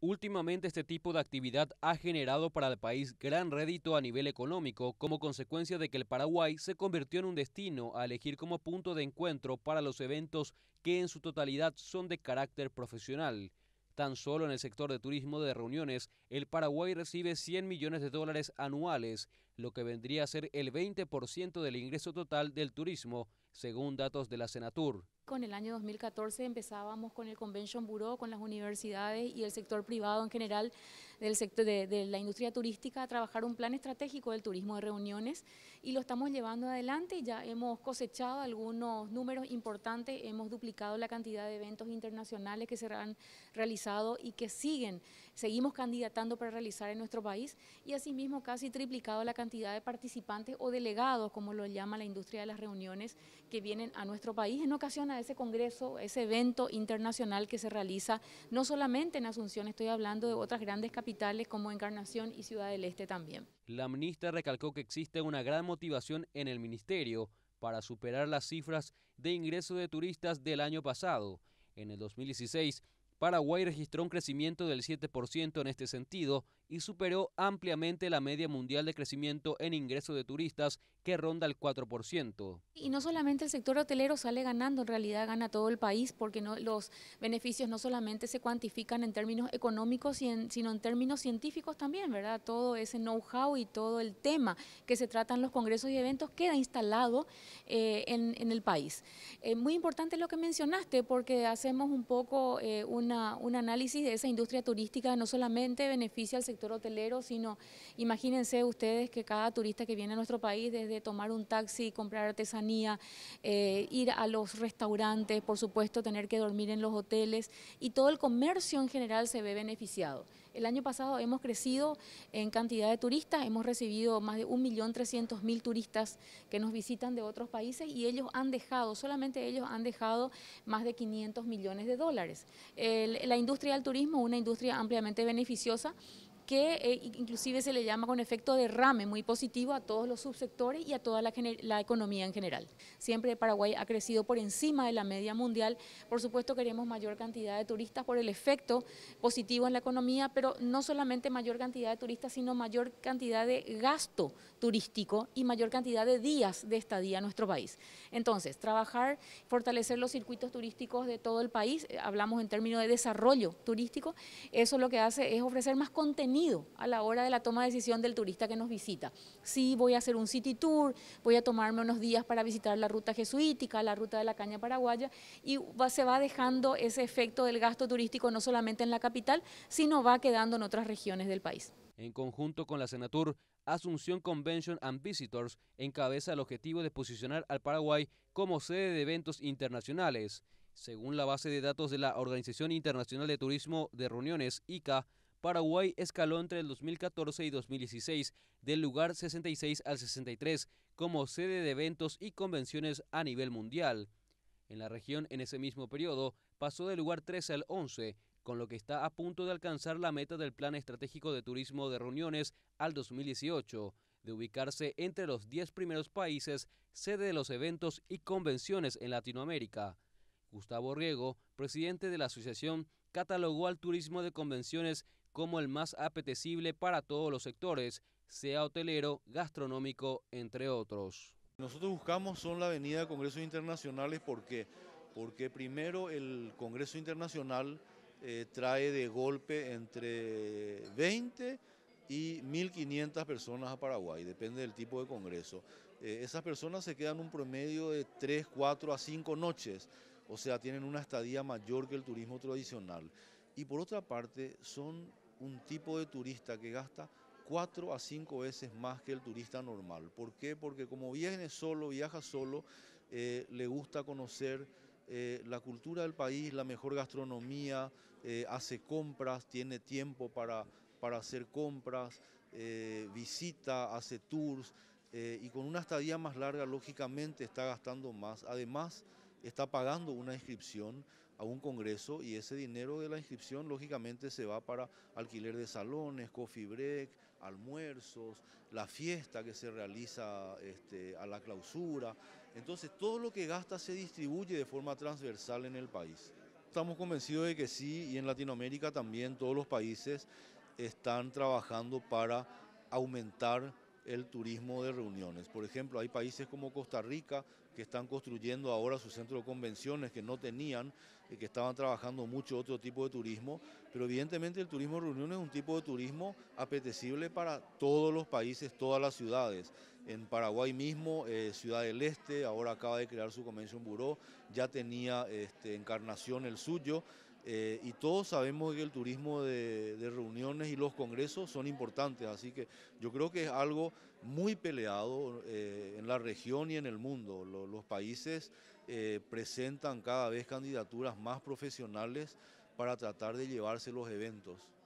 Últimamente este tipo de actividad ha generado para el país gran rédito a nivel económico como consecuencia de que el Paraguay se convirtió en un destino a elegir como punto de encuentro para los eventos que en su totalidad son de carácter profesional. Tan solo en el sector de turismo de reuniones, el Paraguay recibe 100 millones de dólares anuales, lo que vendría a ser el 20% del ingreso total del turismo, según datos de la Senatur en el año 2014 empezábamos con el Convention Bureau, con las universidades y el sector privado en general del sector de, la industria turística a trabajar un plan estratégico del turismo de reuniones y lo estamos llevando adelante. Ya hemos cosechado algunos números importantes, hemos duplicado la cantidad de eventos internacionales que se han realizado y que siguen, seguimos candidatando para realizar en nuestro país y asimismo casi triplicado la cantidad de participantes o delegados, como lo llama la industria de las reuniones, que vienen a nuestro país en ocasiones ese congreso, ese evento internacional que se realiza no solamente en Asunción, estoy hablando de otras grandes capitales como Encarnación y Ciudad del Este también. La ministra recalcó que existe una gran motivación en el ministerio para superar las cifras de ingreso de turistas del año pasado. En el 2016, Paraguay registró un crecimiento del 7% en este sentido y superó ampliamente la media mundial de crecimiento en ingreso de turistas, que ronda el 4%. Y no solamente el sector hotelero sale ganando, en realidad gana todo el país, porque no, los beneficios no solamente se cuantifican en términos económicos, sino en términos científicos también, ¿verdad? Todo ese know-how y todo el tema que se trata en los congresos y eventos queda instalado eh, en, el país. Eh, muy importante lo que mencionaste, porque hacemos un poco eh, un un análisis de esa industria turística no solamente beneficia al sector hotelero, sino imagínense ustedes que cada turista que viene a nuestro país, desde tomar un taxi, comprar artesanía, eh, ir a los restaurantes, por supuesto tener que dormir en los hoteles y todo el comercio en general se ve beneficiado. El año pasado hemos crecido en cantidad de turistas, hemos recibido más de 1.300.000 turistas que nos visitan de otros países y ellos han dejado, solamente ellos han dejado más de 500 millones de dólares. la industria del turismo, una industria ampliamente beneficiosa, que eh, inclusive se le llama con efecto derrame muy positivo a todos los subsectores y a toda la, la, economía en general. Siempre Paraguay ha crecido por encima de la media mundial, por supuesto queremos mayor cantidad de turistas por el efecto positivo en la economía, pero no solamente mayor cantidad de turistas, sino mayor cantidad de gasto turístico y mayor cantidad de días de estadía en nuestro país. Entonces, trabajar, fortalecer los circuitos turísticos de todo el país, eh, hablamos en términos de desarrollo turístico, eso lo que hace es ofrecer más contenido a la hora de la toma de decisión del turista que nos visita. Si voy a hacer un city tour, voy a tomarme unos días para visitar la ruta jesuítica, la ruta de la caña paraguaya, y se va dejando ese efecto del gasto turístico no solamente en la capital, sino va quedando en otras regiones del país. En conjunto con la Senatur, Asunción Convention and Visitors encabeza el objetivo de posicionar al Paraguay como sede de eventos internacionales. Según la base de datos de la Organización Internacional de Turismo de Reuniones, ICA, Paraguay escaló entre el 2014 y 2016 del lugar 66 al 63 como sede de eventos y convenciones a nivel mundial. En la región en ese mismo periodo pasó del lugar 13 al 11, con lo que está a punto de alcanzar la meta del Plan Estratégico de Turismo de Reuniones al 2018, de ubicarse entre los 10 primeros países sede de los eventos y convenciones en Latinoamérica. Gustavo Riego, presidente de la asociación, catalogó al turismo de convenciones como el más apetecible para todos los sectores, sea hotelero, gastronómico, entre otros. Nosotros buscamos son la avenida de congresos internacionales porque porque primero el Congreso Internacional eh, trae de golpe entre 20 y 1.500 personas a Paraguay, depende del tipo de Congreso. Eh, esas personas se quedan un promedio de 3, 4 a 5 noches, o sea, tienen una estadía mayor que el turismo tradicional. Y por otra parte, son un tipo de turista que gasta cuatro a cinco veces más que el turista normal. ¿Por qué? Porque como viene solo, viaja solo, eh, le gusta conocer eh, la cultura del país, la mejor gastronomía, eh, hace compras, tiene tiempo para, para hacer compras, visita, hace tours y con una estadía más larga, lógicamente está gastando más. Además, está pagando una inscripción a un congreso y ese dinero de la inscripción lógicamente se va para alquiler de salones, coffee break, almuerzos, la fiesta que se realiza este, a la clausura. Entonces todo lo que gasta se distribuye de forma transversal en el país. Estamos convencidos de que sí y en Latinoamérica también todos los países están trabajando para aumentar el turismo de reuniones. Por ejemplo, hay países como Costa Rica que están construyendo ahora su centro de convenciones que no tenían, eh, que estaban trabajando mucho otro tipo de turismo, pero evidentemente el turismo reunión es un tipo de turismo apetecible para todos los países, todas las ciudades. En Paraguay mismo, eh, Ciudad del Este, ahora acaba de crear su Convention Bureau, ya tenía este, Encarnación el suyo, eh, y todos sabemos que el turismo de, reuniones y los congresos son importantes, así que yo creo que es algo muy peleado eh, en la región y en el mundo. los países eh, presentan cada vez candidaturas más profesionales para tratar de llevarse los eventos.